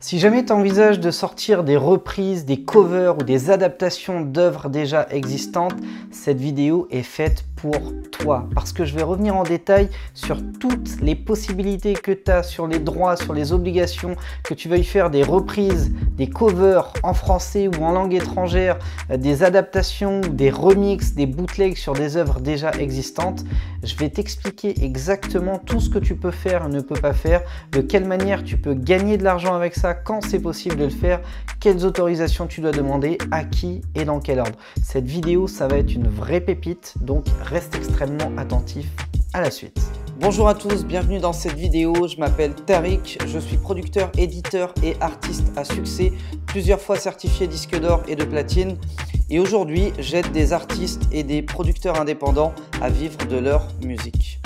Si jamais tu envisages de sortir des reprises, des covers ou des adaptations d'œuvres déjà existantes, cette vidéo est faite pour toi parce que je vais revenir en détail sur toutes les possibilités que tu as sur les droits, sur les obligations, que tu veuilles faire des reprises, des covers en français ou en langue étrangère, euh, des adaptations, des remixes, des bootlegs sur des œuvres déjà existantes. Je vais t'expliquer exactement tout ce que tu peux faire et ne peux pas faire, de quelle manière tu peux gagner de l'argent avec ça quand c'est possible de le faire, quelles autorisations tu dois demander, à qui et dans quel ordre. Cette vidéo, ça va être une vraie pépite, donc reste extrêmement attentif à la suite. Bonjour à tous, bienvenue dans cette vidéo. Je m'appelle Tariq, je suis producteur, éditeur et artiste à succès, plusieurs fois certifié disque d'or et de platine. Et aujourd'hui, j'aide des artistes et des producteurs indépendants à vivre de leur musique.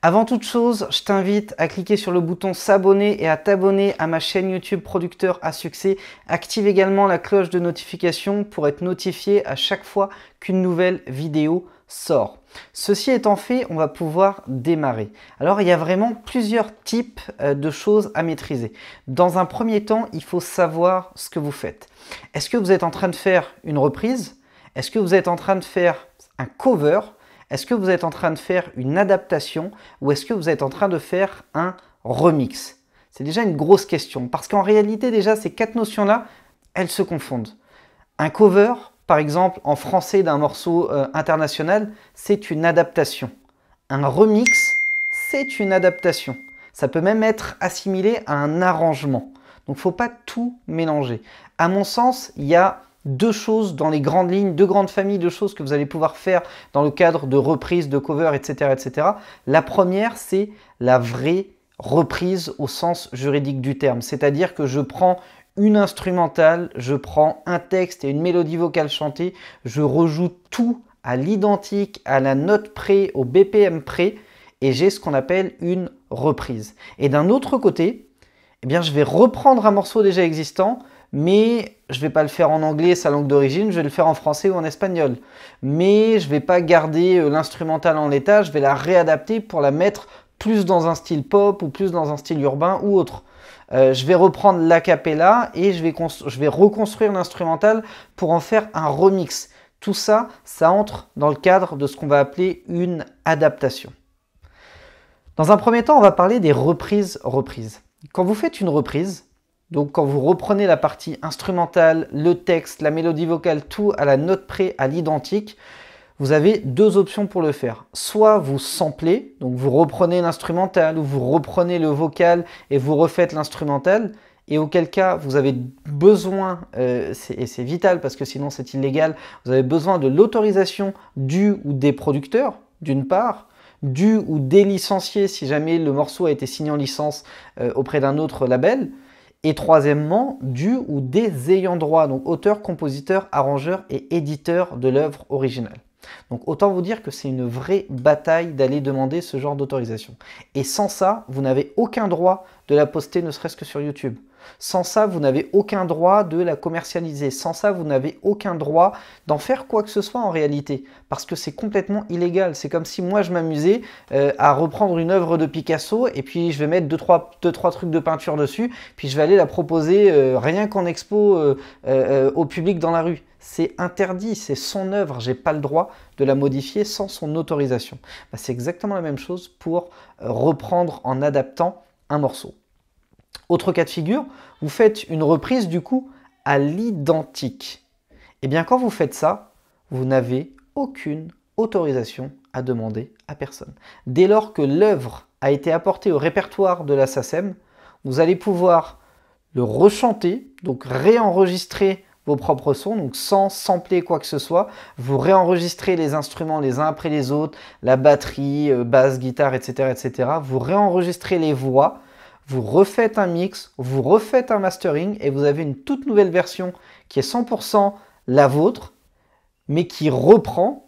Avant toute chose, je t'invite à cliquer sur le bouton s'abonner et à t'abonner à ma chaîne YouTube Producteur à succès. Active également la cloche de notification pour être notifié à chaque fois qu'une nouvelle vidéo sort. Ceci étant fait, on va pouvoir démarrer. Alors il y a vraiment plusieurs types euh, de choses à maîtriser. Dans un premier temps, il faut savoir ce que vous faites. Est-ce que vous êtes en train de faire une reprise Est-ce que vous êtes en train de faire un cover est-ce que vous êtes en train de faire une adaptation ou est-ce que vous êtes en train de faire un remix C'est déjà une grosse question parce qu'en réalité déjà ces quatre notions-là, elles se confondent. Un cover, par exemple en français d'un morceau euh, international, c'est une adaptation. Un remix, c'est une adaptation. Ça peut même être assimilé à un arrangement. Donc faut pas tout mélanger. À mon sens, il y a deux choses dans les grandes lignes, deux grandes familles de choses que vous allez pouvoir faire dans le cadre de reprises, de covers, etc. etc. La première, c'est la vraie reprise au sens juridique du terme. C'est-à-dire que je prends une instrumentale, je prends un texte et une mélodie vocale chantée, je rejoue tout à l'identique, à la note près, au BPM près, et j'ai ce qu'on appelle une reprise. Et d'un autre côté, eh bien, je vais reprendre un morceau déjà existant, mais je vais pas le faire en anglais, sa langue d'origine, je vais le faire en français ou en espagnol. Mais je vais pas garder euh, l'instrumental en l'état, je vais la réadapter pour la mettre plus dans un style pop ou plus dans un style urbain ou autre. Euh, je vais reprendre la cappella et je vais, je vais reconstruire l'instrumental pour en faire un remix. Tout ça, ça entre dans le cadre de ce qu'on va appeler une adaptation. Dans un premier temps, on va parler des reprises-reprises. Quand vous faites une reprise, donc quand vous reprenez la partie instrumentale, le texte, la mélodie vocale, tout à la note près, à l'identique, vous avez deux options pour le faire. Soit vous samplez, donc vous reprenez l'instrumental ou vous reprenez le vocal et vous refaites l'instrumental, et auquel cas vous avez besoin, euh, et c'est vital parce que sinon c'est illégal, vous avez besoin de l'autorisation du ou des producteurs, d'une part, du ou des licenciés si jamais le morceau a été signé en licence euh, auprès d'un autre label, et troisièmement du ou des ayants droit, donc auteur, compositeur, arrangeur et éditeur de l'œuvre originale. Donc autant vous dire que c'est une vraie bataille d'aller demander ce genre d'autorisation. Et sans ça, vous n'avez aucun droit de la poster ne serait-ce que sur YouTube. Sans ça, vous n'avez aucun droit de la commercialiser. Sans ça, vous n'avez aucun droit d'en faire quoi que ce soit en réalité. Parce que c'est complètement illégal. C'est comme si moi, je m'amusais euh, à reprendre une œuvre de Picasso et puis je vais mettre 2-3 deux, trois, trucs de peinture dessus, puis je vais aller la proposer euh, rien qu'en expo euh, au public dans la rue. C'est interdit, c'est son œuvre, j'ai pas le droit de la modifier sans son autorisation. Bah, c'est exactement la même chose pour reprendre en adaptant un morceau. Autre cas de figure, vous faites une reprise du coup à l'identique. Et eh bien quand vous faites ça, vous n'avez aucune autorisation à demander à personne. Dès lors que l'œuvre a été apportée au répertoire de la SACEM, vous allez pouvoir le rechanter, donc réenregistrer vos propres sons, donc sans sampler quoi que ce soit. Vous réenregistrez les instruments les uns après les autres, la batterie, euh, basse, guitare, etc. etc. Vous réenregistrez les voix vous refaites un mix, vous refaites un mastering et vous avez une toute nouvelle version qui est 100% la vôtre, mais qui reprend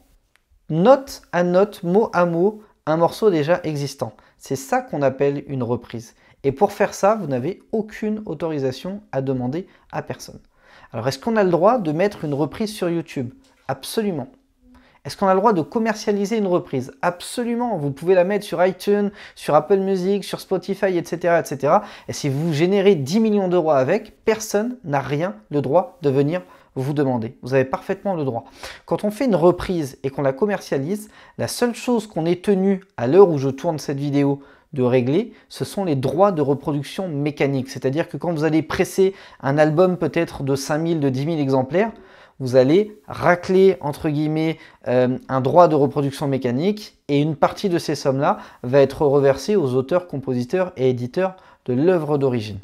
note à note, mot à mot, un morceau déjà existant. C'est ça qu'on appelle une reprise. Et pour faire ça, vous n'avez aucune autorisation à demander à personne. Alors est-ce qu'on a le droit de mettre une reprise sur YouTube Absolument. Est-ce qu'on a le droit de commercialiser une reprise Absolument, vous pouvez la mettre sur iTunes, sur Apple Music, sur Spotify, etc. etc. Et si vous générez 10 millions d'euros avec, personne n'a rien le droit de venir vous demander. Vous avez parfaitement le droit. Quand on fait une reprise et qu'on la commercialise, la seule chose qu'on est tenu à l'heure où je tourne cette vidéo de régler, ce sont les droits de reproduction mécanique. C'est-à-dire que quand vous allez presser un album peut-être de 5000, de 10 000 exemplaires, vous allez racler, entre guillemets, euh, un droit de reproduction mécanique et une partie de ces sommes-là va être reversée aux auteurs, compositeurs et éditeurs de l'œuvre d'origine.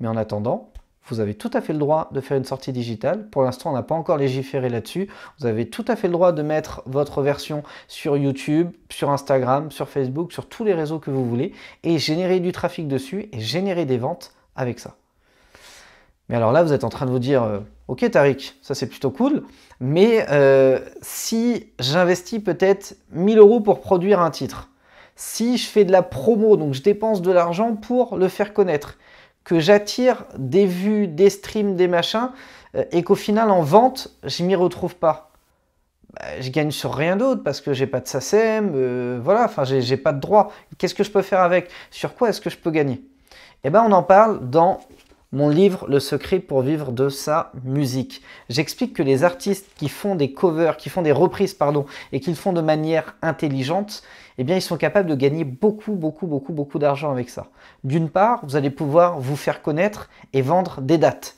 Mais en attendant, vous avez tout à fait le droit de faire une sortie digitale. Pour l'instant, on n'a pas encore légiféré là-dessus. Vous avez tout à fait le droit de mettre votre version sur YouTube, sur Instagram, sur Facebook, sur tous les réseaux que vous voulez et générer du trafic dessus et générer des ventes avec ça. Mais alors là, vous êtes en train de vous dire, euh, Ok Tariq, ça c'est plutôt cool, mais euh, si j'investis peut-être 1000 euros pour produire un titre, si je fais de la promo, donc je dépense de l'argent pour le faire connaître, que j'attire des vues, des streams, des machins, euh, et qu'au final en vente, je m'y retrouve pas. Bah, je gagne sur rien d'autre parce que j'ai pas de SACEM, euh, voilà, enfin j'ai pas de droit. Qu'est-ce que je peux faire avec Sur quoi est-ce que je peux gagner Eh bien, on en parle dans mon livre Le secret pour vivre de sa musique. J'explique que les artistes qui font des covers, qui font des reprises, pardon, et qu'ils font de manière intelligente, eh bien, ils sont capables de gagner beaucoup, beaucoup, beaucoup, beaucoup d'argent avec ça. D'une part, vous allez pouvoir vous faire connaître et vendre des dates.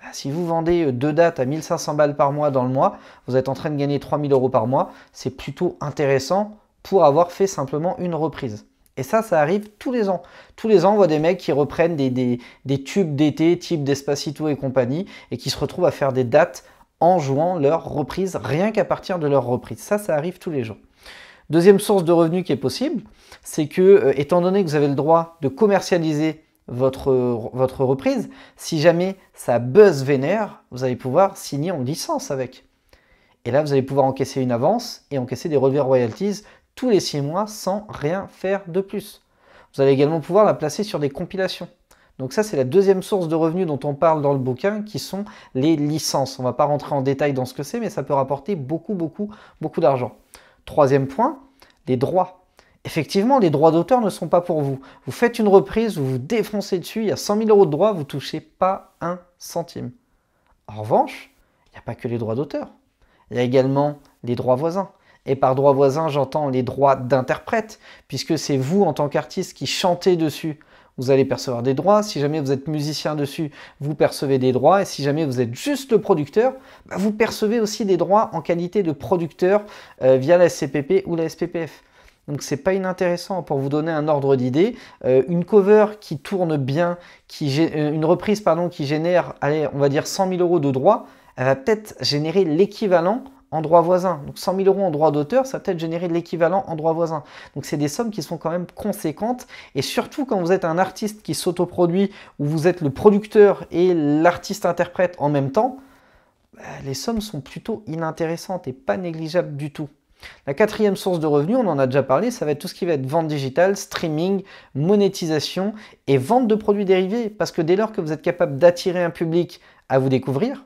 Bah, si vous vendez euh, deux dates à 1500 balles par mois dans le mois, vous êtes en train de gagner 3000 euros par mois. C'est plutôt intéressant pour avoir fait simplement une reprise. Et ça, ça arrive tous les ans. Tous les ans, on voit des mecs qui reprennent des, tubes d'été, type Despacito et compagnie, et qui se retrouvent à faire des dates en jouant leur reprise, rien qu'à partir de leur reprise. Ça, ça arrive tous les jours. Deuxième source de revenus qui est possible, c'est que, euh, étant donné que vous avez le droit de commercialiser votre, reprise, si jamais ça buzz vénère, vous allez pouvoir signer en licence avec. Et là, vous allez pouvoir encaisser une avance et encaisser des relevés royalties tous les six mois sans rien faire de plus. Vous allez également pouvoir la placer sur des compilations. Donc ça, c'est la deuxième source de revenus dont on parle dans le bouquin, qui sont les licences. On ne va pas rentrer en détail dans ce que c'est, mais ça peut rapporter beaucoup, beaucoup, beaucoup d'argent. Troisième point, les droits. Effectivement, les droits d'auteur ne sont pas pour vous. Vous faites une reprise, vous vous défoncez dessus, il y a 100 000 euros de droits, vous touchez pas un centime. En revanche, il n'y a pas que les droits d'auteur. Il y a également les droits voisins. Et par droit voisin, j'entends les droits d'interprète, puisque c'est vous en tant qu'artiste qui chantez dessus. Vous allez percevoir des droits. Si jamais vous êtes musicien dessus, vous percevez des droits. Et si jamais vous êtes juste producteur, bah, vous percevez aussi des droits en qualité de producteur euh, via la SCPP ou la SPPF. Donc c'est pas inintéressant pour vous donner un ordre d'idée. Euh, une cover qui tourne bien, qui euh, une reprise pardon, qui génère, on va dire 100 000 euros de droits, elle va peut-être générer l'équivalent en droit voisin. Donc 100 000 euros en droit d'auteur, ça peut-être générer de l'équivalent en droit voisin. Donc c'est des sommes qui sont quand même conséquentes. Et surtout quand vous êtes un artiste qui s'autoproduit, ou vous êtes le producteur et l'artiste interprète en même temps, bah, les sommes sont plutôt inintéressantes et pas négligeables du tout. La quatrième source de revenus, on en a déjà parlé, ça va être tout ce qui va être vente digitale, streaming, monétisation et vente de produits dérivés. Parce que dès lors que vous êtes capable d'attirer un public à vous découvrir,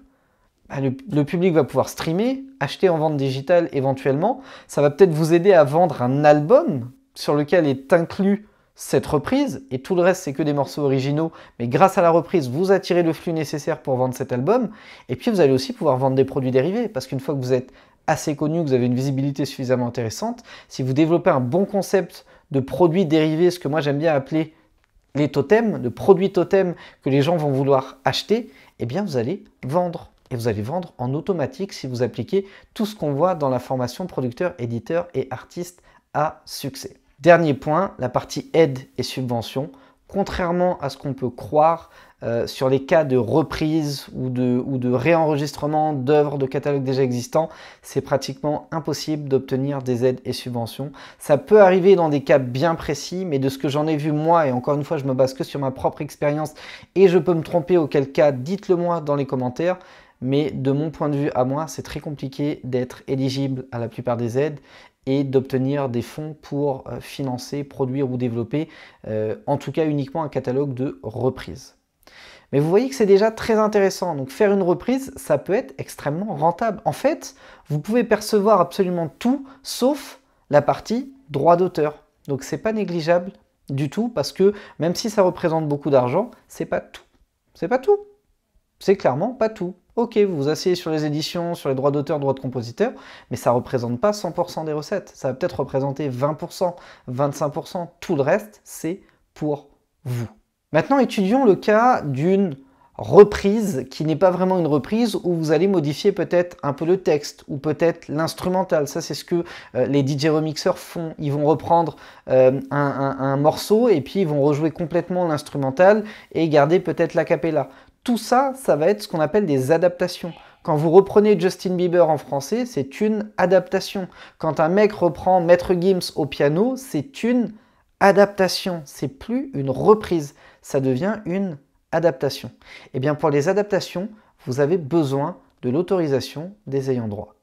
bah, le, public va pouvoir streamer, acheter en vente digitale éventuellement. Ça va peut-être vous aider à vendre un album sur lequel est inclus cette reprise et tout le reste c'est que des morceaux originaux mais grâce à la reprise vous attirez le flux nécessaire pour vendre cet album et puis vous allez aussi pouvoir vendre des produits dérivés parce qu'une fois que vous êtes assez connu, que vous avez une visibilité suffisamment intéressante, si vous développez un bon concept de produits dérivés, ce que moi j'aime bien appeler les totems, de produits totems que les gens vont vouloir acheter, eh bien vous allez vendre et vous allez vendre en automatique si vous appliquez tout ce qu'on voit dans la formation producteur, éditeur et artiste à succès. Dernier point, la partie aide et subvention. Contrairement à ce qu'on peut croire euh, sur les cas de reprise ou de, ou de réenregistrement d'œuvres de catalogues déjà existants, c'est pratiquement impossible d'obtenir des aides et subventions. Ça peut arriver dans des cas bien précis, mais de ce que j'en ai vu moi, et encore une fois je me base que sur ma propre expérience et je peux me tromper auquel cas, dites-le moi dans les commentaires, mais de mon point de vue à moi, c'est très compliqué d'être éligible à la plupart des aides et d'obtenir des fonds pour euh, financer, produire ou développer, euh, en tout cas uniquement un catalogue de reprises. Mais vous voyez que c'est déjà très intéressant. Donc faire une reprise, ça peut être extrêmement rentable. En fait, vous pouvez percevoir absolument tout sauf la partie droit d'auteur. Donc c'est pas négligeable du tout parce que même si ça représente beaucoup d'argent, c'est pas tout. C'est pas tout. C'est clairement pas tout. Ok, vous vous asseyez sur les éditions, sur les droits d'auteur, droits de compositeur, mais ça ne représente pas 100% des recettes. Ça va peut-être représenter 20%, 25%. Tout le reste, c'est pour vous. Maintenant, étudions le cas d'une reprise qui n'est pas vraiment une reprise où vous allez modifier peut-être un peu le texte ou peut-être l'instrumental. Ça, c'est ce que euh, les DJ remixeurs font. Ils vont reprendre euh, un, morceau et puis ils vont rejouer complètement l'instrumental et garder peut-être la cappella. Tout ça, ça va être ce qu'on appelle des adaptations. Quand vous reprenez Justin Bieber en français, c'est une adaptation. Quand un mec reprend Maître Gims au piano, c'est une adaptation. C'est plus une reprise. Ça devient une adaptation. Et eh bien pour les adaptations, vous avez besoin de l'autorisation des ayants droit.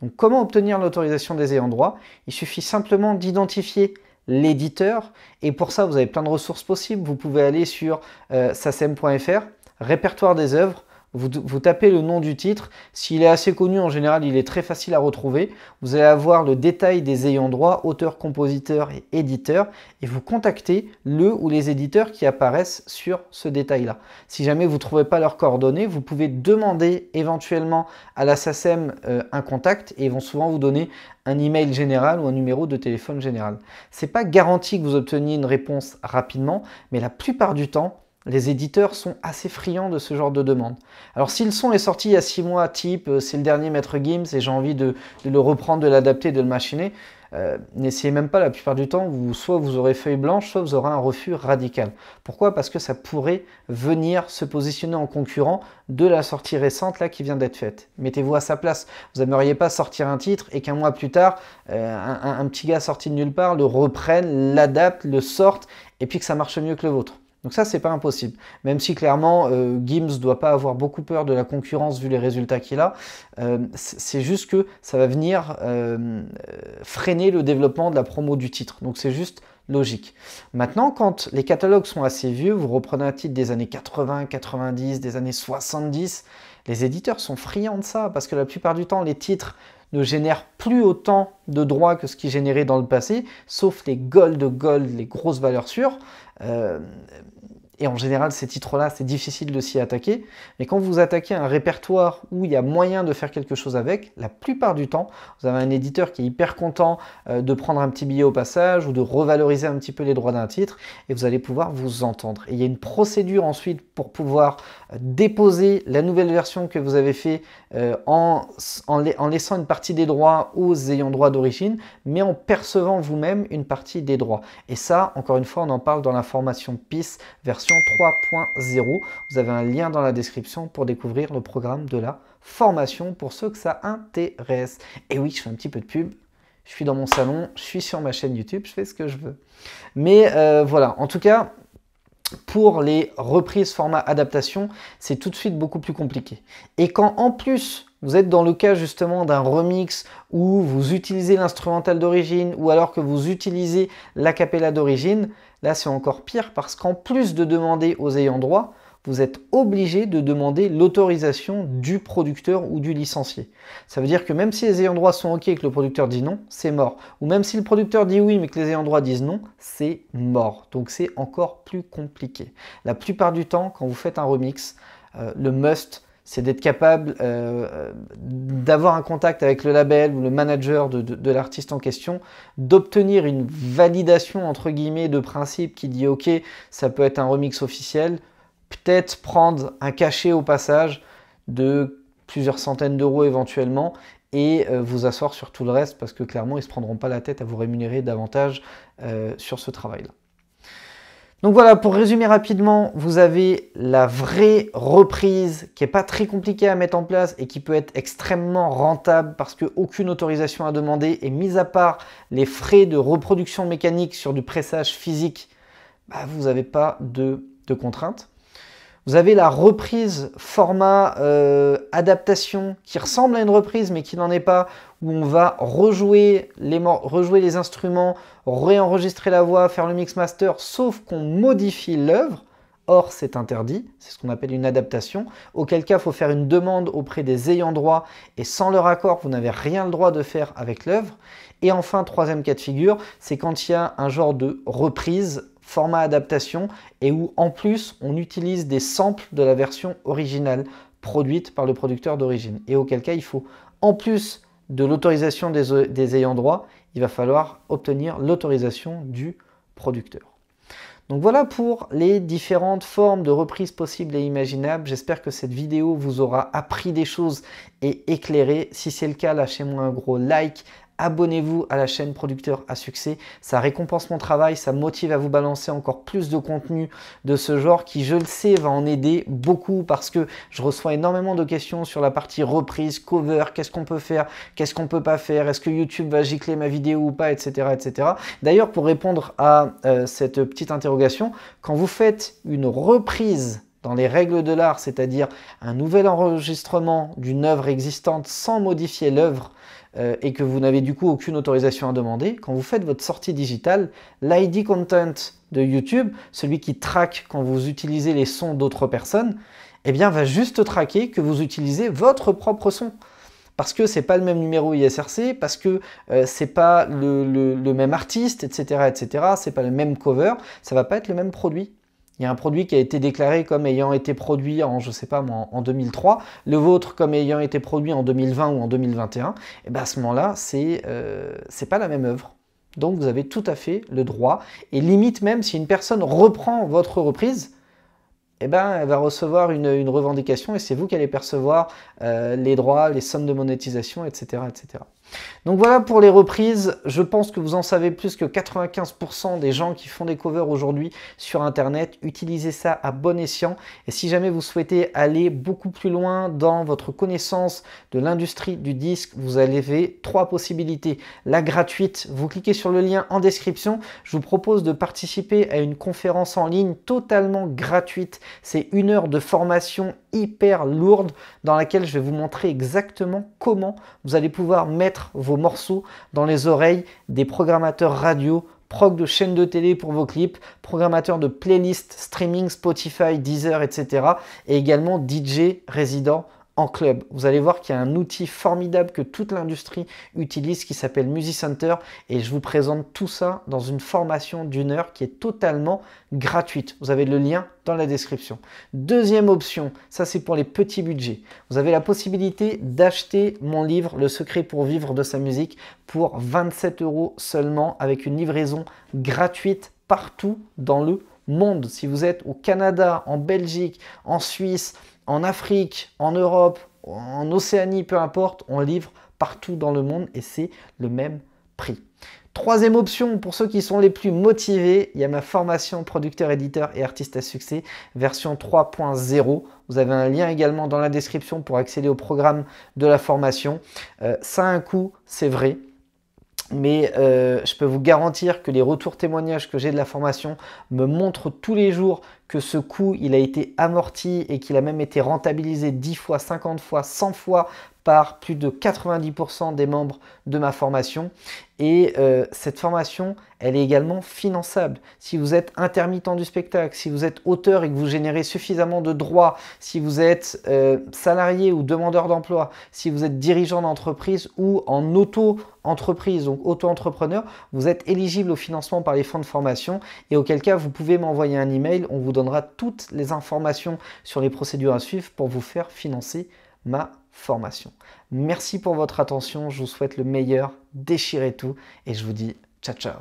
Donc comment obtenir l'autorisation des ayants droit Il suffit simplement d'identifier l'éditeur et pour ça vous avez plein de ressources possibles. Vous pouvez aller sur euh, sasem.fr répertoire des œuvres. Vous, tapez le nom du titre. S'il est assez connu, en général, il est très facile à retrouver. Vous allez avoir le détail des ayants droit, auteur, compositeurs et éditeurs. Et vous contactez le ou les éditeurs qui apparaissent sur ce détail-là. Si jamais vous ne trouvez pas leurs coordonnées, vous pouvez demander éventuellement à la SACEM euh, un contact et ils vont souvent vous donner un email général ou un numéro de téléphone général. C'est pas garanti que vous obteniez une réponse rapidement, mais la plupart du temps, les éditeurs sont assez friands de ce genre de demande. Alors le son est sorti il y a 6 mois, type euh, c'est le dernier Maître Gims et j'ai envie de, le reprendre, de l'adapter, de le machiner, euh, n'essayez même pas la plupart du temps, vous, soit vous aurez feuille blanche, soit vous aurez un refus radical. Pourquoi Parce que ça pourrait venir se positionner en concurrent de la sortie récente là qui vient d'être faite. Mettez-vous à sa place. Vous n'aimeriez pas sortir un titre et qu'un mois plus tard, euh, un, un petit gars sorti de nulle part le reprenne, l'adapte, le sorte et puis que ça marche mieux que le vôtre. Donc ça, c'est pas impossible. Même si clairement, euh, GIMS ne doit pas avoir beaucoup peur de la concurrence vu les résultats qu'il a. Euh, c'est juste que ça va venir euh, freiner le développement de la promo du titre. Donc c'est juste logique. Maintenant, quand les catalogues sont assez vieux, vous reprenez un titre des années 80, 90, des années 70, les éditeurs sont friands de ça parce que la plupart du temps, les titres ne génèrent plus autant de droits que ce qui générait dans le passé, sauf les gold gold, les grosses valeurs sûres. Et en général, ces titres-là, c'est difficile de s'y attaquer. Mais quand vous attaquez un répertoire où il y a moyen de faire quelque chose avec, la plupart du temps, vous avez un éditeur qui est hyper content euh, de prendre un petit billet au passage ou de revaloriser un petit peu les droits d'un titre et vous allez pouvoir vous entendre. Et il y a une procédure ensuite pour pouvoir euh, déposer la nouvelle version que vous avez fait euh, en, laissant une partie des droits aux ayants droit d'origine, mais en percevant vous-même une partie des droits. Et ça, encore une fois, on en parle dans la formation PIS version 3.0. Vous avez un lien dans la description pour découvrir le programme de la formation pour ceux que ça intéresse. Et oui, je fais un petit peu de pub. Je suis dans mon salon, je suis sur ma chaîne YouTube, je fais ce que je veux. Mais euh, voilà, en tout cas, pour les reprises format adaptation, c'est tout de suite beaucoup plus compliqué. Et quand en plus vous êtes dans le cas justement d'un remix où vous utilisez l'instrumental d'origine ou alors que vous utilisez l'acapella d'origine, Là, c'est encore pire parce qu'en plus de demander aux ayants droit, vous êtes obligé de demander l'autorisation du producteur ou du licencié. Ça veut dire que même si les ayants droit sont OK et que le producteur dit non, c'est mort. Ou même si le producteur dit oui mais que les ayants droit disent non, c'est mort. Donc c'est encore plus compliqué. La plupart du temps, quand vous faites un remix, euh, le must, c'est d'être capable euh, d'avoir un contact avec le label ou le manager de, l'artiste en question, d'obtenir une validation entre guillemets de principe qui dit ok, ça peut être un remix officiel, peut-être prendre un cachet au passage de plusieurs centaines d'euros éventuellement et euh, vous asseoir sur tout le reste parce que clairement ils ne se prendront pas la tête à vous rémunérer davantage euh, sur ce travail-là. Donc voilà, pour résumer rapidement, vous avez la vraie reprise qui n'est pas très compliquée à mettre en place et qui peut être extrêmement rentable parce qu'aucune autorisation à demander et mis à part les frais de reproduction mécanique sur du pressage physique, bah, vous n'avez pas de contraintes. Vous avez la reprise format euh, adaptation qui ressemble à une reprise mais qui n'en est pas, où on va rejouer les, rejouer les instruments, réenregistrer la voix, faire le mix master, sauf qu'on modifie l'œuvre. Or, c'est interdit, c'est ce qu'on appelle une adaptation, auquel cas il faut faire une demande auprès des ayants droit et sans leur accord, vous n'avez rien le droit de faire avec l'œuvre. Et enfin, troisième cas de figure, c'est quand il y a un genre de reprise format adaptation, et où en plus on utilise des samples de la version originale produite par le producteur d'origine. Et auquel cas, il faut, en plus de l'autorisation des, euh, ayants droit, il va falloir obtenir l'autorisation du producteur. Donc voilà pour les différentes formes de reprise possibles et imaginables. J'espère que cette vidéo vous aura appris des choses et éclairé. Si c'est le cas, lâchez-moi un gros like, Abonnez-vous à la chaîne Producteur à succès. Ça récompense mon travail, ça motive à vous balancer encore plus de contenu de ce genre qui, je le sais, va en aider beaucoup parce que je reçois énormément de questions sur la partie reprise, cover, qu'est-ce qu'on peut faire, qu'est-ce qu'on peut pas faire, est-ce que YouTube va gicler ma vidéo ou pas, etc. etc. D'ailleurs, pour répondre à euh, cette petite interrogation, quand vous faites une reprise dans les règles de l'art, c'est-à-dire un nouvel enregistrement d'une œuvre existante sans modifier l'œuvre, euh, et que vous n'avez du coup aucune autorisation à demander, quand vous faites votre sortie digitale, l'ID content de YouTube, celui qui traque quand vous utilisez les sons d'autres personnes, eh bien va juste traquer que vous utilisez votre propre son parce que ce n'est pas le même numéro ISRC, parce que euh, ce n'est pas le, même artiste, etc., etc., n'est pas le même cover, ça va pas être le même produit. Il y a un produit qui a été déclaré comme ayant été produit en, je sais pas en 2003, le vôtre comme ayant été produit en 2020 ou en 2021, et eh ben, à ce moment-là, c'est euh, pas la même œuvre. Donc vous avez tout à fait le droit, et limite même si une personne reprend votre reprise, eh ben, elle va recevoir une, revendication et c'est vous qui allez percevoir euh, les droits, les sommes de monétisation, etc. etc. Donc voilà pour les reprises. Je pense que vous en savez plus que 95% des gens qui font des covers aujourd'hui sur Internet. Utilisez ça à bon escient. Et si jamais vous souhaitez aller beaucoup plus loin dans votre connaissance de l'industrie du disque, vous avez trois possibilités. La gratuite, vous cliquez sur le lien en description. Je vous propose de participer à une conférence en ligne totalement gratuite. C'est une heure de formation hyper lourde dans laquelle je vais vous montrer exactement comment vous allez pouvoir mettre vos morceaux dans les oreilles des programmateurs radio, prog de chaînes de télé pour vos clips, programmateurs de playlists, streaming, Spotify, Deezer, etc. Et également DJ résident en club. Vous allez voir qu'il y a un outil formidable que toute l'industrie utilise qui s'appelle music center et je vous présente tout ça dans une formation d'une heure qui est totalement gratuite. Vous avez le lien dans la description. Deuxième option, ça c'est pour les petits budgets. Vous avez la possibilité d'acheter mon livre Le secret pour vivre de sa musique pour 27 euros seulement avec une livraison gratuite partout dans le monde. Si vous êtes au Canada, en Belgique, en Suisse, en Afrique, en Europe, en Océanie, peu importe, on livre partout dans le monde et c'est le même prix. Troisième option, pour ceux qui sont les plus motivés, il y a ma formation producteur, éditeur et artiste à succès, version 3.0. Vous avez un lien également dans la description pour accéder au programme de la formation. Euh, ça a un coût, c'est vrai, mais euh, je peux vous garantir que les retours témoignages que j'ai de la formation me montrent tous les jours que ce coût, il a été amorti et qu'il a même été rentabilisé 10 fois, 50 fois, 100 fois par plus de 90% des membres de ma formation. Et euh, cette formation, elle est également finançable. Si vous êtes intermittent du spectacle, si vous êtes auteur et que vous générez suffisamment de droits, si vous êtes euh, salarié ou demandeur d'emploi, si vous êtes dirigeant d'entreprise ou en auto-entreprise, donc auto-entrepreneur, vous êtes éligible au financement par les fonds de formation et auquel cas vous pouvez m'envoyer un email. On vous donnera toutes les informations sur les procédures à suivre pour vous faire financer ma formation. Merci pour votre attention, je vous souhaite le meilleur, déchirez tout et je vous dis ciao ciao.